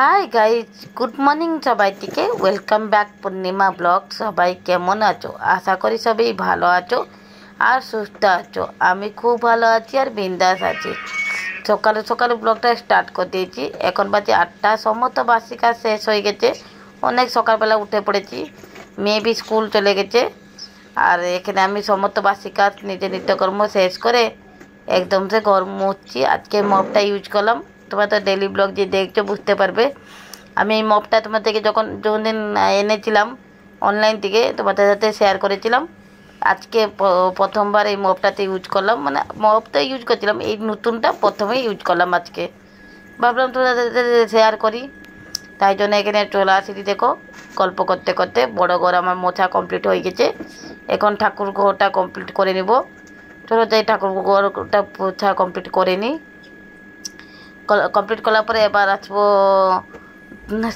High guys good morning সবাইটিকে welcome back Purnima vlog সবাই কেমন আছো আশা করি সবাই ভালো আছো আর সুস্থ আছো আমি খুব ভালো আছি আর বিন্দাস আছি সকালে সকালে ব্লগটা স্টার্ট করে দিয়েছি এখন বাজে আটটা সমস্ত বার্ষিকা শেষ হয়ে গেছে অনেক সকালবেলা উঠে পড়েছি মেয়ে বি স্কুল চলে গেছে আর এখানে আমি সমস্ত বার্ষিকা নিজের নিজে নিত্যকর্ম শেষ করে একদম সে ঘর মুছছি আজকে মপটা ইউজ করলাম তোমরা তো ডেলি ব্লগ যে দেখছো বুঝতে পারবে আমি এই মপটা তোমার থেকে যখন যখন দিন এনেছিলাম অনলাইন থেকে তোমাদের সাথে শেয়ার করেছিলাম আজকে প্রথমবার এই মপটাতে ইউজ করলাম মানে মপটা ইউজ করছিলাম এই নতুনটা প্রথমে ইউজ করলাম আজকে ভাবলাম তোমাদের শেয়ার করি তাই জন্য এখানে চলে আসিটি দেখো গল্প করতে করতে বড় ঘর আমার মোছা কমপ্লিট হয়ে গেছে এখন ঠাকুর ঘরটা কমপ্লিট করে নিব চলো যাই ঠাকুর ঘরটা মোছা কমপ্লিট করে নিই কমপ্লিট করার পরে এবার আসবো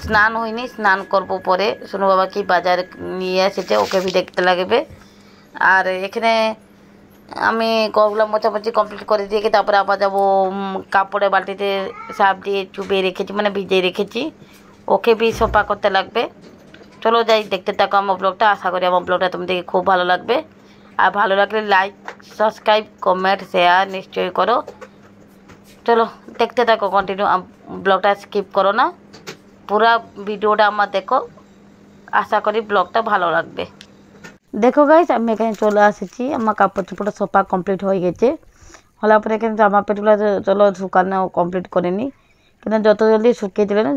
স্নান হয়নি স্নান করব পরে সোনু বাবা কি বাজার নিয়ে এসেছে ওকে ভি দেখতে লাগবে আর এখানে আমি গগুলো মোছামুছি কমপ্লিট করে দিয়ে তারপরে আবার যাবো কাপড়ে বালতিতে সাপ দিয়ে চুপিয়ে রেখেছি মানে ভিজিয়ে রেখেছি ওকে ভি সোফা করতে লাগবে চলো যাই দেখতে থাকো আমার ব্লগটা আশা করি আমার ব্লগটা তোমাদেরকে খুব ভালো লাগবে আর ভালো লাগলে লাইক সাবস্ক্রাইব কমেন্ট শেয়ার নিশ্চয়ই করো চলো দেখতে থাকো কন্টিনিউ ব্লগটা স্কিপ করো না পুরা ভিডিওটা আমার দেখো আশা করি ব্লগটা ভালো লাগবে দেখো গাইস আমি এখানে চলে আসেছি আমার কাপড় চোপড় সোফা কমপ্লিট হয়ে গেছে হলার পরে এখানে জামা প্যান্টগুলো চলো শুকানো কমপ্লিট করে নিই কিন্তু যত জলদি শুকিয়ে দেবে না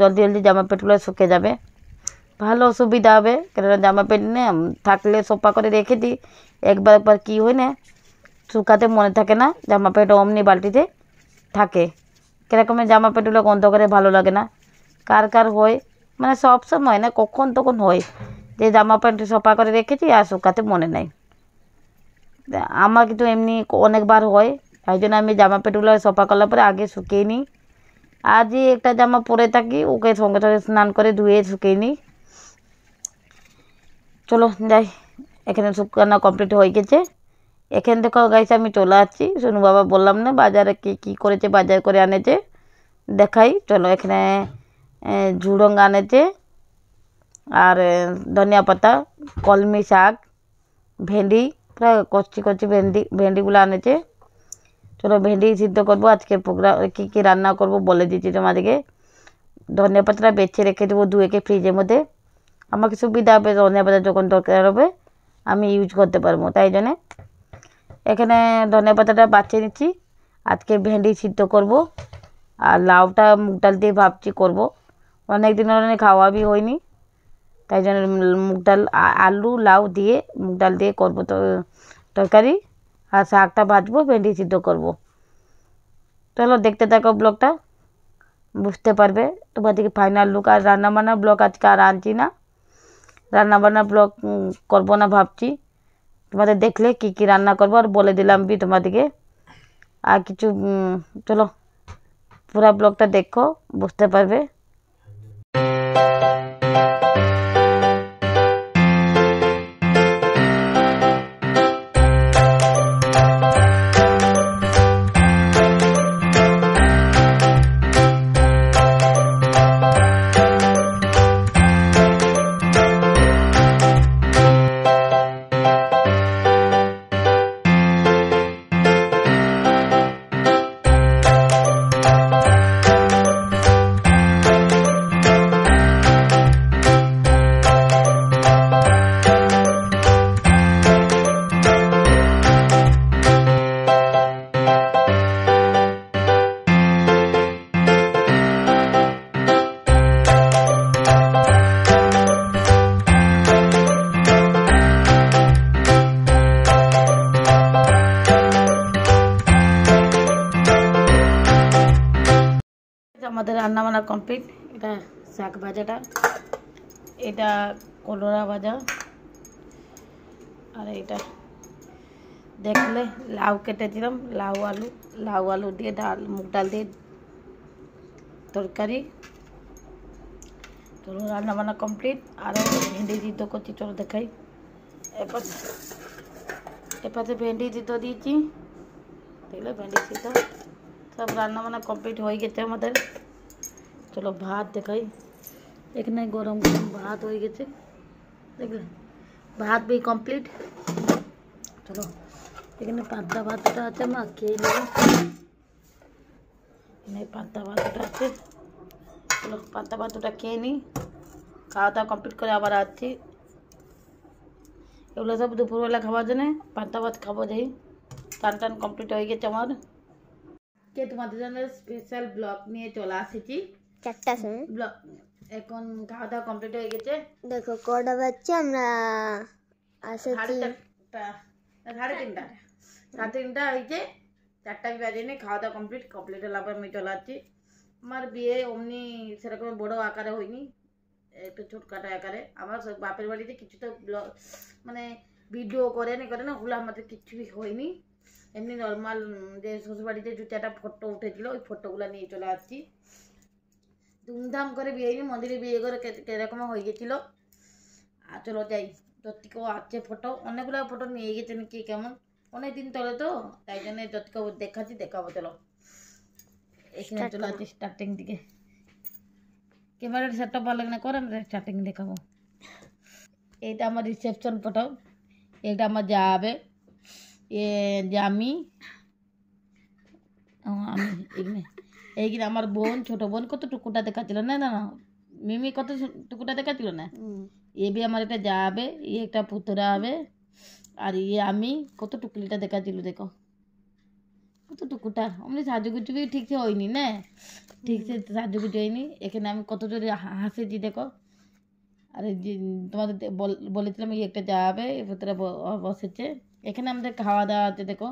জলদি জলদি জামা প্যান্টগুলো শুকিয়ে যাবে ভালো অসুবিধা হবে কেননা জামা প্যান্ট নিয়ে থাকলে সোফা করে রেখে দিই একবার একবার কী হয় না শুকাতে মনে থাকে না জামা প্যান্ট অমনি বালতিতে থাকে কীরকমের জামা প্যান্টগুলো অন্ধকারে ভালো লাগে না কার কার হয় মানে সব সময় না কখন তখন হয় যে জামা প্যান্ট সফা করে রেখেছি আর শুকাতে মনে নাই আমার কিন্তু এমনি অনেকবার হয় তাই জন্য আমি জামা প্যান্টগুলো সফা করার পরে আগে শুকিয়ে নিই আর যে একটা জামা পরে থাকি ওকে সঙ্গে সঙ্গে স্নান করে ধুয়ে শুকিয়ে নিই চলো যাই এখানে শুকানো কমপ্লিট হয়ে গেছে এখান থেকে গাইস আমি চলে আসছি শুনু বাবা বললাম না বাজারে কি কি করেছে বাজার করে আনেছে দেখাই চলো এখানে ঝুড়ঙ্গ আনেছে আর ধনিয়া পাতা কলমি শাক ভেন্ডি প্রায় কচি কচি ভেন্ডি ভেন্ডিগুলো আনেছে চলো ভেন্ডি সিদ্ধ করবো আজকে প্রোগ্রাম কী কী রান্না করব বলে দিচ্ছি তোমাদেরকে ধনিয়া পাতাটা বেছে রেখে দেবো দুয়েকে ফ্রিজের মধ্যে আমাকে সুবিধা হবে ধনিয়া পাতা যখন দরকার হবে আমি ইউজ করতে পারবো তাই জন্যে এখানে ধনে পাতাটা বাঁচিয়ে নিচ্ছি আজকে ভেন্ডি সিদ্ধ করব আর লাউটা মুগ ডাল দিয়ে ভাবছি করব অনেক দিন অনেক খাওয়াবি হয়নি তাই জন্য মুগ ডাল আলু লাউ দিয়ে মুগ ডাল দিয়ে করব তো তরকারি আর শাকটা ভাজবো ভেন্ডি সিদ্ধ করব চলো দেখতে থাকো ব্লগটা বুঝতে পারবে তোমার থেকে ফাইনাল লুক আর রান্নাবান্নার ব্লগ আজকে আর আনছি না রান্নাবান্নার ব্লগ করবো না ভাবছি তোমাদের দেখলে কি কি রান্না করবো আর বলে দিলাম বি তোমাদেরকে আর কিছু চলো পুরা ব্লগটা দেখো বুঝতে পারবে আমাদের রান্নাবান্না কমপ্লিট এটা শাক ভাজাটা এটা কলোরা ভাজা আর এটা দেখলে লাউ কেটে দিলাম লাউ আলু লাউ আলু দিয়ে ডাল মুগ ডাল দিয়ে তরকারি চলো রান্নাবান্না কমপ্লিট আরও ভেন্ডি দিত করছি চলো দেখাই এপাশে এপাশে ভেন্ডি দিত দিয়েছি দেখলে ভেন্ডি দিত सब राना माना कम्प्लीट हो गए हमारे चलो भात देख एक ना गरम गरम भात हो गए देख भात भी कम्प्लीट चलो एक ना पाता भात आई पाता भात चलो पाता भात खेई खावा दावा कम्प्लीट कर आबार आगे सब दोपहर वाला खावा जने पाता भात खाव जाए टन टन कम्प्लीट हो गए हमारे আজকে তোমাদের জন্য স্পেশাল ব্লগ নিয়ে চলে আসেছি চারটা ব্লগ এখন খাওয়া দাওয়া কমপ্লিট হয়ে গেছে দেখো কটা বাচ্চা আমরা আসেছি সাড়ে তিনটা সাড়ে তিনটা হয়েছে চারটা বাজে নিয়ে খাওয়া দাওয়া কমপ্লিট কমপ্লিট হলে আমি চলে আসছি আমার বিয়ে অমনি সেরকম বড় আকারে হয়নি একটু ছোটখাটো আকারে আমার বাপের বাড়িতে কিছু তো ব্লগ মানে ভিডিও করে না করে না ওগুলো আমাদের কিছুই হয়নি এমনি নর্মাল যে শ্বশুরবাড়িতে দু চারটা ফটো উঠেছিল ওই ফটোগুলো নিয়ে চলে আসছি ধুমধাম করে বিয়ে হয়নি মন্দিরে বিয়ে করে কেরকম হয়ে গেছিলো আর চলো যাই যতটুকু আছে ফটো অনেকগুলো ফটো নিয়ে গেছেন কি কেমন অনেক দিন তলে তো তাই জন্য যতটুকু দেখাচ্ছি দেখাবো চলো এখানে চলে আছে স্টার্টিং দিকে ক্যামেরার আপ ভালো না করে আমি স্টার্টিং দেখাবো এইটা আমার রিসেপশন ফটো এটা আমার যা হবে যে আমি আমি এগুলো আমার বোন ছোট বোন কত টুকুটা দেখাচ্ছিল না না না মিমি কত টুকুটা দেখাচ্ছিল না এবি আমার এটা যা হবে ইয়ে একটা পুতরা হবে আর ইয়ে আমি কত টুকলিটা দেখাচ্ছিল দেখো কত টুকুটা আমাদের সাজুগুজু বি ঠিকছে হয়নি না ঠিকছে সাজুগুজু হয়নি এখানে আমি কত জোরে হাসেছি দেখো আর তোমাদের বলেছিলাম ইয়ে একটা যা হবে এ পুতরা বসেছে এখানে আমাদের খাওয়া দাওয়াতে দেখো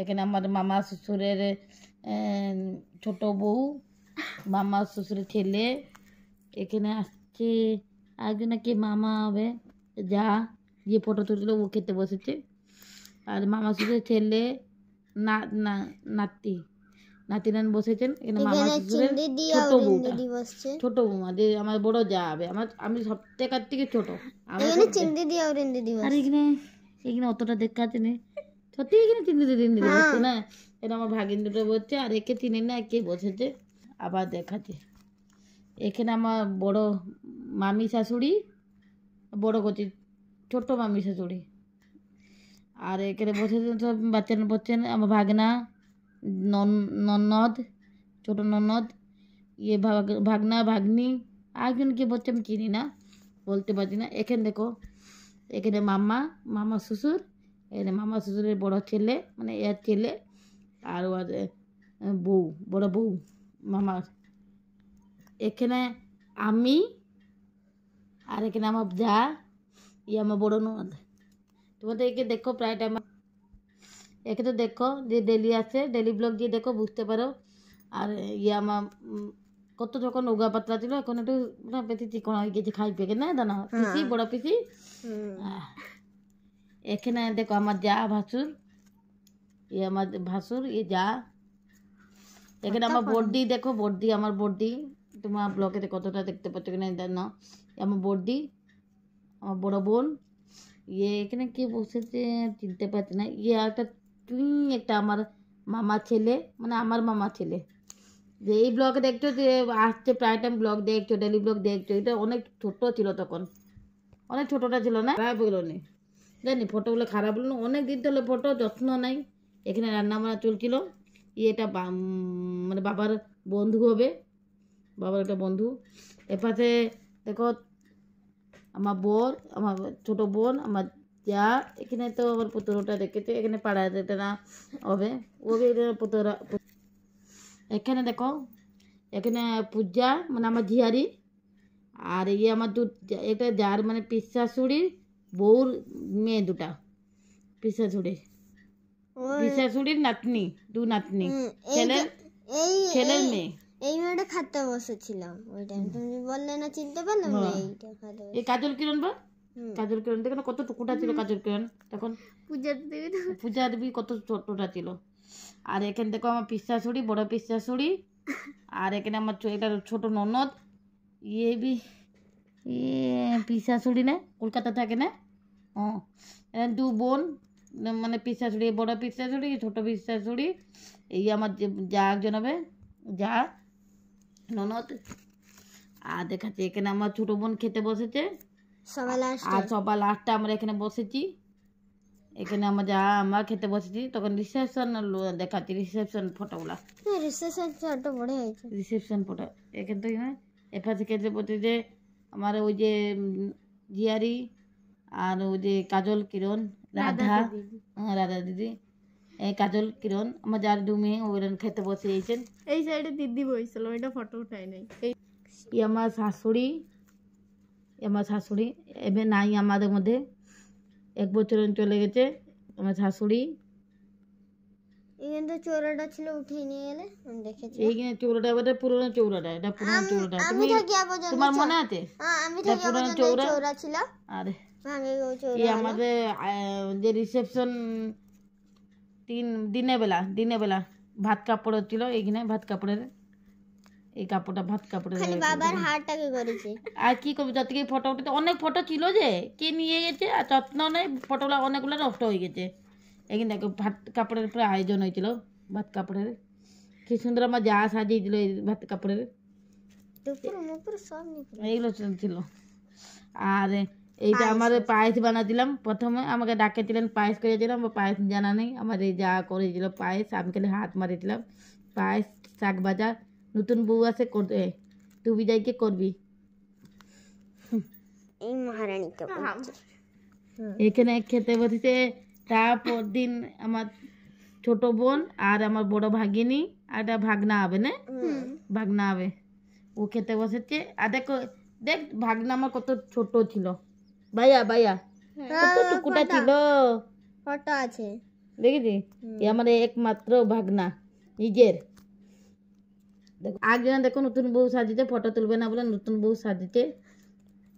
এখানে আমার মামা শ্বশুরের ছোট বউ মামা শ্বশুরের ছেলে এখানে আসছে একজন নাকি মামা হবে যা যে ফটো তুলছিল ও খেতে বসেছে আর মামা শ্বশুরের ছেলে না নাতি নাতিনান বসেছেন এখানে মামা শ্বশুরের ছোট বউ ছোট বউ যে আমার বড় যা হবে আমার আমি সব থেকে ছোট আমার আর এখানে সে অতটা দেখা না সত্যি কিনা তিন চিনতে বলছে না এটা আমার ভাগিন দুটো বলছে আর একে চিনি না একে বসেছে আবার দেখাচ্ছে এখানে আমার বড় মামি শাশুড়ি বড় কচি ছোট মামি শাশুড়ি আর এখানে বসে সব বাচ্চা বচ্চেন আমার ভাগনা ননদ ছোট ননদ ইয়ে ভাগনা ভাগ্নি আর একজন কে বলছে আমি চিনি না বলতে পারছি না এখানে দেখো এখানে মাম্মা মামা শ্বশুর এখানে মামা শ্বশুরের বড় ছেলে মানে এর ছেলে আর ওর বউ বড় বউ মামার এখানে আমি আর এখানে আমার যা ই ইয়ে আমার বড় নদ তোমাদের একে দেখো প্রায় টাইম একে তো দেখো যে ডেলি আসে ডেলি ব্লগ দিয়ে দেখো বুঝতে পারো আর ইয়ে আমার কত যখন উগা পাতলা ছিল এখন একটু পেতে মানে চিকন হয়ে গেছে খাই পেকে না দানা হ্যাঁ। পিসি বড় পিসি এখানে দেখো আমার যা ভাসুর এ আমার ভাসুর এ যা এখানে আমার বর্দি দেখো বর্দি আমার বর্দি তোমার ব্লকেতে কতটা দেখতে পাচ্ছ কিনা না আমার বর্দি আমার বড় বোন ইয়ে এখানে কে বসেছে চিনতে পারছি না ইয়ে একটা তুই একটা আমার মামা ছেলে মানে আমার মামা ছেলে যে এই ব্লগ দেখছো যে আসছে প্রায় টাইম ব্লগ দেখছো ডেলি ব্লগ দেখছো এটা অনেক ছোট ছিল তখন অনেক ছোটটা ছিল না খারাপ হইলো নি জানি ফটোগুলো খারাপ হলো অনেক দিন ধরে ফটো যত্ন নাই এখানে রান্না বান্না চলছিল এটা মানে বাবার বন্ধু হবে বাবার একটা বন্ধু এপাশে দেখো আমার বোন আমার ছোট বোন আমার যা এখানে তো আমার পুতুলটা দেখেছে এখানে পাড়াতে না হবে ওবে পুতুরা এখানে দেখো এখানে পূজা মানে আমার ঝিয়ারি আর ইয়ে আমার দু এটা যার মানে পিসা শুড়ি বউর মেয়ে দুটা পিসা শুড়ি পিসা শুড়ির নাতনি দু নাতনি ছেলের ছেলের মেয়ে এই মেয়েটা খাতে বসেছিলাম ওই টাইম তুমি বললে না চিনতে পারলাম না হ্যাঁ। এই কাজল কিরণ বল কাজল কিরণ দেখো কত টুকুটা ছিল কাজল কিরণ তখন পূজার দেবী পূজার দেবী কত ছোটটা ছিল আর এখান থেকে আমার পিসা শুড়ি বড় শুড়ি আর এখানে আমার এটা ছোট ননদ ইয়ে বি ইয়ে পিসা শুড়ি না কলকাতা থাকে না ও দু বোন মানে পিসা শুড়ি বড় শুড়ি ছোট শুড়ি এই আমার যা একজন হবে যা ননদ আর দেখাচ্ছি এখানে আমার ছোট বোন খেতে বসেছে আর সবাই লাস্টটা আমরা এখানে বসেছি এখানে আমার যা আমার খেতে বসেছি তখন রিসেপশন দেখাচ্ছি রিসেপশন ফটোগুলা রিসেপশন ফটো বড় হয়েছে এফাসি খেতে বলছি যে আমার ওই যে জিয়ারি আর ওই যে কাজল কিরণ রাধা রাধা দিদি হ্যাঁ, এই কাজল কিরণ আমার যার দু মেয়ে ওই খেতে বসে এইছেন এই সাইডে দিদি বসেছিল ওইটা ফটো উঠাই নাই এই আমার শাশুড়ি আমার শাশুড়ি এবে নাই আমাদের মধ্যে এক বছর চলে গেছে আমার শাশুড়ি এখানটা চৌড়াটা ছিল উঠিয়ে নিয়ে গেলে আমি দেখেছি এইখানে চৌরাটা এটা পুরনো চৌড়াটা এটা পুরনো চৌড়াটা তুমি তোমার মনে আছে আমি থাকি পুরনো চৌড়া ছিল আর এই আমাদের যে রিসেপশন তিন দিনের বেলা দিনের বেলা ভাত কাপড় ছিল এইখানে ভাত কাপড়ের এই কাপড়টা ভাত কাপড়ের খালি বাবার হাড়টাকে করেছে আর কি করবে যত থেকে ফটো উঠে অনেক ফটো ছিল যে কে নিয়ে গেছে আর যত্ন নেই ফটোগুলো অনেকগুলো নষ্ট হয়ে গেছে এখানে দেখো ভাত কাপড়ের পুরো আয়োজন হয়েছিল ভাত কাপড়ের কি সুন্দর আমার যা সাজিয়ে দিল এই ভাত কাপড়ের এইগুলো ছিল আর এইটা আমার পায়েস বানাছিলাম প্রথমে আমাকে ডাকেছিলেন পায়েস করেছিলাম বা পায়েস জানা নেই আমার এই যা করেছিল পায়েস আমি খালি হাত মারেছিলাম পায়েস শাক ভাজা নতুন বউ আছে করবে তুই কি করবি এই মহারানী তো হ্যাঁ, হ্যাঁ। এখানে খেতে বসেছে তারপর দিন আমার ছোট বোন আর আমার বড় ভাগিনী আর ভাগনা হবে না ভাগনা হবে ও খেতে বসেছে আর দেখো দেখ ভাগনা আমার কত ছোট ছিল ভাইয়া ভাইয়া হ্যাঁ। কত টুকুটা ছিল ফটো আছে দেখেছি আমার একমাত্র ভাগনা নিজের দেখো আগে দেখো নতুন বউ সাজিতে ফটো তুলবে না বলে নতুন বউ সাজিতে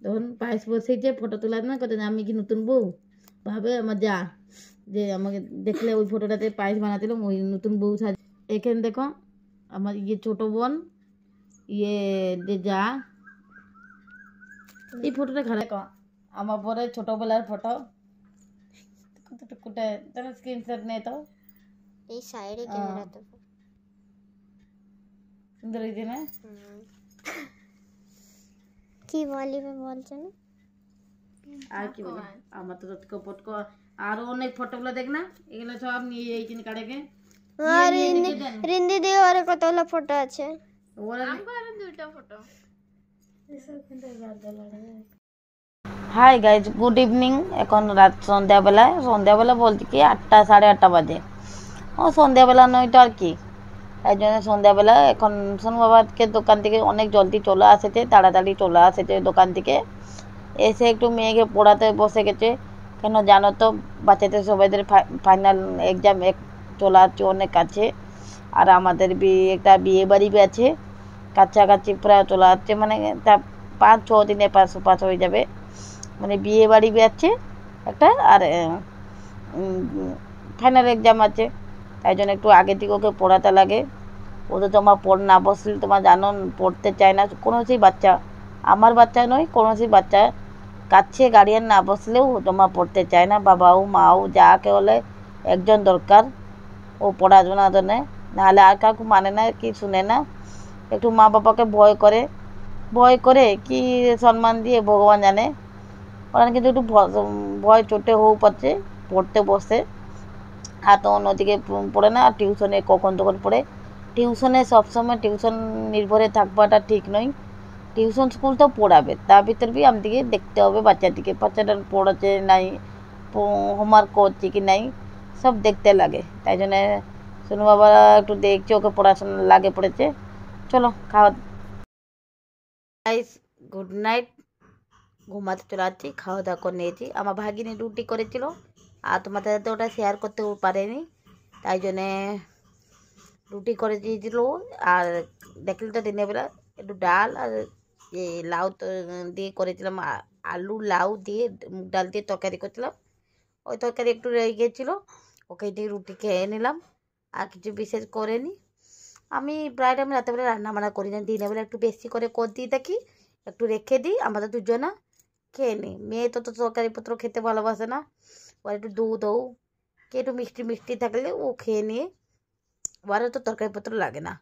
তখন পায়েস বসেইছে ফটো তোলার না কথা আমি কি নতুন বউ ভাবে আমার যা যে আমাকে দেখলে ওই ফটোটাতে পায়েস বানাতে ওই নতুন বউ সাজ এখানে দেখো আমার ইয়ে ছোট বোন ইয়ে যে যা এই ফটোটা খারাপ আমার পরে ছোটবেলার ফটো কতটুকুটা তাহলে স্ক্রিনশট নেই তো এই সাইডে ক্যামেরা তো দড়িতে না কি বলি বলছে না আর কি বলে আমার তো তৎক পটক আর অনেক ফটোগুলো দেখ না এগুলো সব নিয়ে এইখান কাড়েকে রিন্দি দিয়ে ওর কতগুলো ফটো আছে হাই গাইজ গুড ইভিনিং এখন রাত সন্ধ্যাবেলায় সন্ধ্যাবেলা বলছি কি আটটা সাড়ে আটটা বাজে ও সন্ধ্যাবেলা নয়টা আর কি তাই জন্য সন্ধ্যাবেলা এখন বাবাকে দোকান থেকে অনেক জলদি চলে আসেছে তাড়াতাড়ি চলে আসেছে দোকান থেকে এসে একটু মেয়েকে পড়াতে বসে গেছে কেন জানো তো বাচ্চাদের সবাইদের ফাইনাল এক্সাম এক চলে আসছে অনেক কাছে আর আমাদের বি একটা বিয়ে বাড়ি আছে কাছাকাছি প্রায় চলে আসছে মানে তা পাঁচ ছ দিনে পাঁচ পাঁচ হয়ে যাবে মানে বিয়ে বাড়ি আছে একটা আর ফাইনাল এক্সাম আছে তাই জন্য একটু আগে থেকে ওকে পড়াতে লাগে ও তো তোমার পড় না বসলে তোমার জানো পড়তে চায় না কোনো সেই বাচ্চা আমার বাচ্চা নয় কোনো সেই বাচ্চা কাছে গাড়িয়ান না বসলেও তোমার পড়তে চায় না বাবাও মাও যাকে হলে একজন দরকার ও পড়াশোনার জন্যে নাহলে আর কাউকে মানে না কি শুনে না একটু মা বাবাকে ভয় করে ভয় করে কি সম্মান দিয়ে ভগবান জানে ওরা কিন্তু একটু ভয় চোটে হোক পাচ্ছে পড়তে বসে হাত অন্যদিকে পড়ে না আর টিউশনে কখন তখন পড়ে টিউশনে সবসময় টিউশন নির্ভরে থাকবাটা ঠিক নয় টিউশন স্কুল তো পড়াবে তার ভিতর বি আমাদেরকে দেখতে হবে বাচ্চাটিকে বাচ্চাটার পড়াচ্ছে নাই হোমওয়ার্ক করছে কি নাই সব দেখতে লাগে তাই জন্যে সোনু বাবা একটু দেখছে ওকে পড়াশোনা লাগে পড়েছে চলো খাওয়া গাইস গুড নাইট ঘুমাতে চলে যাচ্ছি খাওয়া দাওয়া করে নিয়েছি আমার ভাগিনী রুটি করেছিল আর তোমাদের তো ওটা শেয়ার করতে পারেনি তাই জন্যে রুটি করে দিয়েছিল আর দেখলে তো দিনের বেলা একটু ডাল আর লাউ দিয়ে করেছিলাম আলু লাউ দিয়ে মুগ ডাল দিয়ে তরকারি করছিলাম ওই তরকারি একটু রয়ে গিয়েছিল ওকে দিয়ে রুটি খেয়ে নিলাম আর কিছু বিশেষ করেনি আমি প্রায় আমি রাতেবেলা রান্নাবান্না করি না দিনের বেলা একটু বেশি করে কর দিয়ে থাকি একটু রেখে দিই আমাদের দুজনা খেয়ে নিই মেয়ে তো তরকারিপত্র খেতে ভালোবাসে না ওর একটু দুধ হোক কে একটু মিষ্টি মিষ্টি থাকলে ও খেয়ে নিয়ে ওর তো তরকারিপত্র লাগে না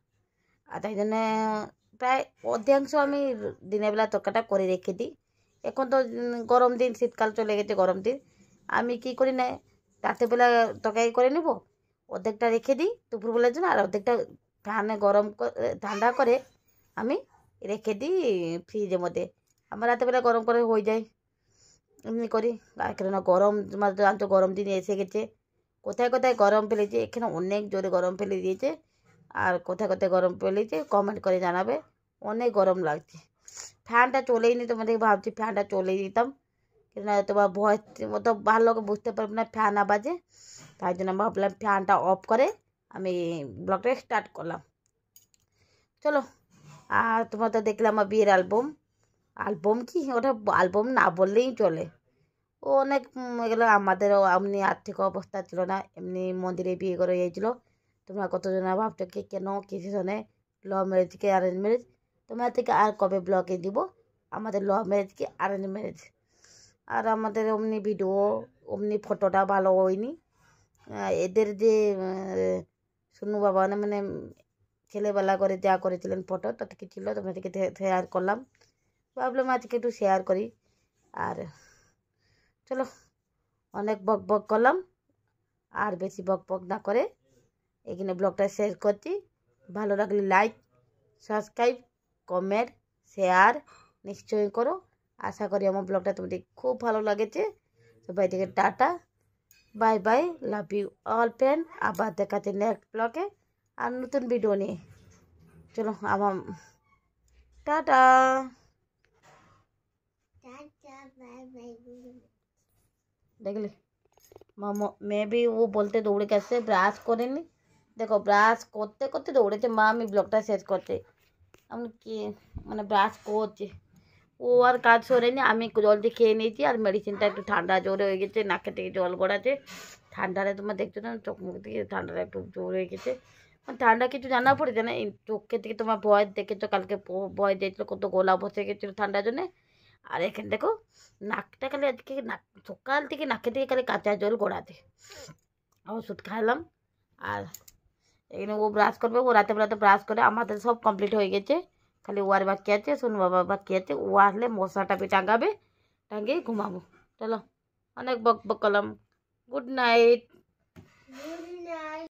আর তাই জন্য প্রায় অধিকাংশ আমি দিনের বেলা তরকারিটা করে রেখে দিই এখন তো গরম দিন শীতকাল চলে গেছে গরম দিন আমি কি করি না রাতেরবেলা তরকারি করে নেব অর্ধেকটা রেখে দিই দুপুরবেলার জন্য আর অর্ধেকটা ফ্যানে গরম ঠান্ডা করে আমি রেখে দিই ফ্রিজের মধ্যে আমার রাতেবেলা গরম করে হয়ে যায় এমনি করি কেননা গরম তোমার তো জানতো গরম দিন এসে গেছে কোথায় কোথায় গরম ফেলেছে এখানে অনেক জোরে গরম ফেলে দিয়েছে আর কোথায় কোথায় গরম ফেলেছে কমেন্ট করে জানাবে অনেক গরম লাগছে ফ্যানটা চলেই নি তোমাদের ভাবছি ফ্যানটা চলেই দিতাম কেননা তোমার ভয় মতো ভালো বুঝতে পারবে না ফ্যান আবাজে তাই জন্য ভাবলাম ফ্যানটা অফ করে আমি ব্লগটা স্টার্ট করলাম চলো আর তোমার তো দেখলাম আমার বিয়ের অ্যালবাম অ্যালবাম কি ওটা অ্যালবাম না বললেই চলে ও অনেক এগুলো আমাদের এমনি আর্থিক অবস্থা ছিল না এমনি মন্দিরে বিয়ে করে গিয়েছিল তোমরা জনা ভাবছো কে কেন কি সিজনে ল ম্যারেজ কি অ্যারেঞ্জ ম্যারেজ তোমরা থেকে আর কবে ব্লগে দিব আমাদের ল ম্যারেজ কি অ্যারেঞ্জ ম্যারেজ আর আমাদের অমনি ভিডিও অমনি ফটোটা ভালো হয়নি এদের যে শুনু বাবা মানে ছেলেবেলা করে যা করেছিলেন ফটো তাতে কি ছিল তোমরা থেকে শেয়ার করলাম আছে আজকে একটু শেয়ার করি আর চলো অনেক বক বক করলাম আর বেশি বক বক না করে এখানে ব্লগটা শেয়ার করছি ভালো লাগলে লাইক সাবস্ক্রাইব কমেন্ট শেয়ার নিশ্চয়ই করো আশা করি আমার ব্লগটা তোমাদের খুব ভালো লাগেছে সবাই থেকে tata bye bye love you all friend আবার দেখাচ্ছে নেক্সট ব্লগে আর নতুন ভিডিও নিয়ে চলো আমার টাটা देगले मामो मेबी वो बोलते दौड़े कैसे ब्रास करनी देखो ब्रास करते करते दौड़े थे मामी ब्लॉगটা শেয়ার করতে আমি মানে ब्रास কো হচ্ছে ও আর কাজ ছোরেনি আমি জল দি খেয়ে নেছি আর মেডিসিনটা একটু ঠান্ডা জল হয়ে গেছে নাক থেকে জল গড়াছে ঠান্ডারে তুমি দেখছো না চোখ থেকে ঠান্ডা জল হয়ে গেছে ঠান্ডা কি জানতে হবে যে না চোখ থেকে তোমার বয় দেখে তো কালকে বয় দিতে কত গোলাপ হচ্ছে ঠান্ডার জন্য আর এখানে দেখো নাকটা খালি আজকে নাক সকাল থেকে নাকে থেকে খালি কাঁচা জল গোড়াতে ওষুধ খাওয়ালাম আর এখানে ও ব্রাশ করবে ও রাতে বেলাতে ব্রাশ করে আমাদের সব কমপ্লিট হয়ে গেছে খালি ওয়ার বাকি আছে সোনু বাবা বাকি আছে ও আসলে মশাটা বি টাঙাবে টাঙিয়ে ঘুমাবো চলো অনেক বক বক করলাম গুড নাইট